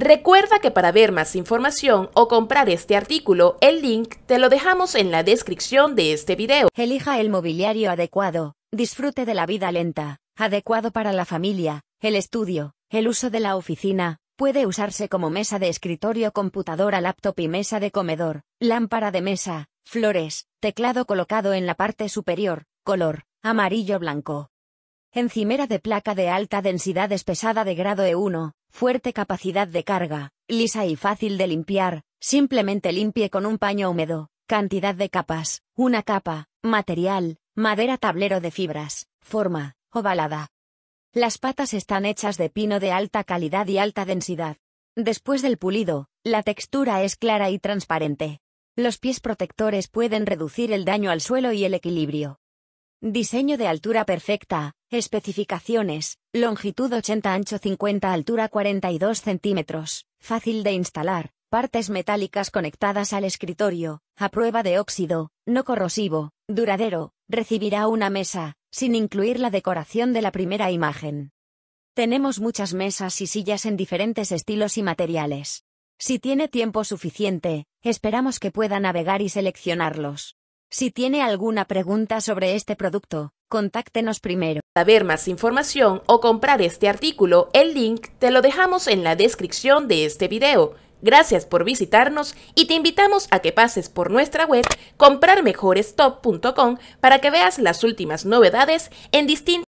Recuerda que para ver más información o comprar este artículo, el link te lo dejamos en la descripción de este video. Elija el mobiliario adecuado, disfrute de la vida lenta, adecuado para la familia, el estudio, el uso de la oficina, puede usarse como mesa de escritorio, computadora, laptop y mesa de comedor, lámpara de mesa, flores, teclado colocado en la parte superior, color, amarillo-blanco. Encimera de placa de alta densidad espesada de grado E1, fuerte capacidad de carga, lisa y fácil de limpiar, simplemente limpie con un paño húmedo, cantidad de capas, una capa, material, madera tablero de fibras, forma, ovalada. Las patas están hechas de pino de alta calidad y alta densidad. Después del pulido, la textura es clara y transparente. Los pies protectores pueden reducir el daño al suelo y el equilibrio. Diseño de altura perfecta. Especificaciones. Longitud 80, ancho 50, altura 42 centímetros. Fácil de instalar. Partes metálicas conectadas al escritorio. A prueba de óxido. No corrosivo. Duradero. Recibirá una mesa, sin incluir la decoración de la primera imagen. Tenemos muchas mesas y sillas en diferentes estilos y materiales. Si tiene tiempo suficiente, esperamos que pueda navegar y seleccionarlos. Si tiene alguna pregunta sobre este producto, contáctenos primero. Para ver más información o comprar este artículo, el link te lo dejamos en la descripción de este video. Gracias por visitarnos y te invitamos a que pases por nuestra web comprarmejorestop.com para que veas las últimas novedades en distintos